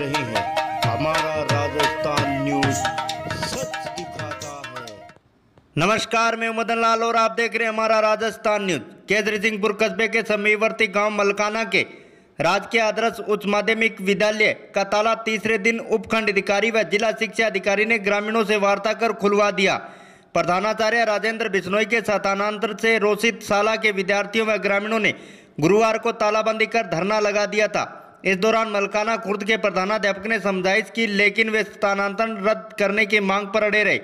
रहे हैं हमारा राजस्थान न्यूज सच दिखाता है नमस्कार मैं मदन लाल और आप देख रहे हैं हमारा राजस्थान न्यूज केसरी सिंहपुर कस्बे के समीवर्ती गांव मलकाना के राजकीय आदर्श उच्च माध्यमिक विद्यालय का ताला तीसरे दिन उपखंड अधिकारी व जिला शिक्षा अधिकारी ने ग्रामीणों से वार्ता कर खुलवा दिया प्रधानाचार्य राजेंद्र बिश्नोई के सतानांतर से रोषित शाला के विद्यार्थियों व ग्रामीणों ने गुरुवार को तालाबंदी कर धरना लगा दिया था इस दौरान मलकाना खुर्द के प्रधानाध्यापक ने समझाइश की लेकिन वे स्थानांतरण रद्द करने की मांग पर अड़े रहे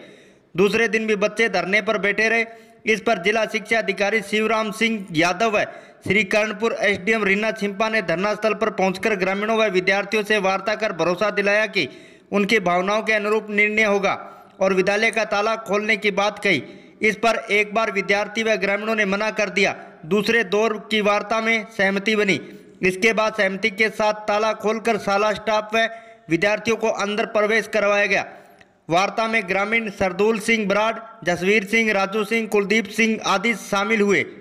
दूसरे दिन भी बच्चे धरने पर बैठे रहे इस पर जिला शिक्षा अधिकारी शिवराम सिंह यादव व श्री कर्णपुर एसडीएम रीना छिम्पा ने धरना स्थल पर पहुंचकर ग्रामीणों व विद्यार्थियों से वार्ता कर भरोसा दिलाया कि उनकी भावनाओं के अनुरूप निर्णय होगा और विद्यालय का ताला खोलने की बात कही इस पर एक बार विद्यार्थी व ग्रामीणों ने मना कर दिया दूसरे दौर की वार्ता में सहमति बनी इसके बाद सहमति के साथ ताला खोलकर शाला स्टाफ व विद्यार्थियों को अंदर प्रवेश करवाया गया वार्ता में ग्रामीण सरदूल सिंह बराड़ जसवीर सिंह राजू सिंह कुलदीप सिंह आदि शामिल हुए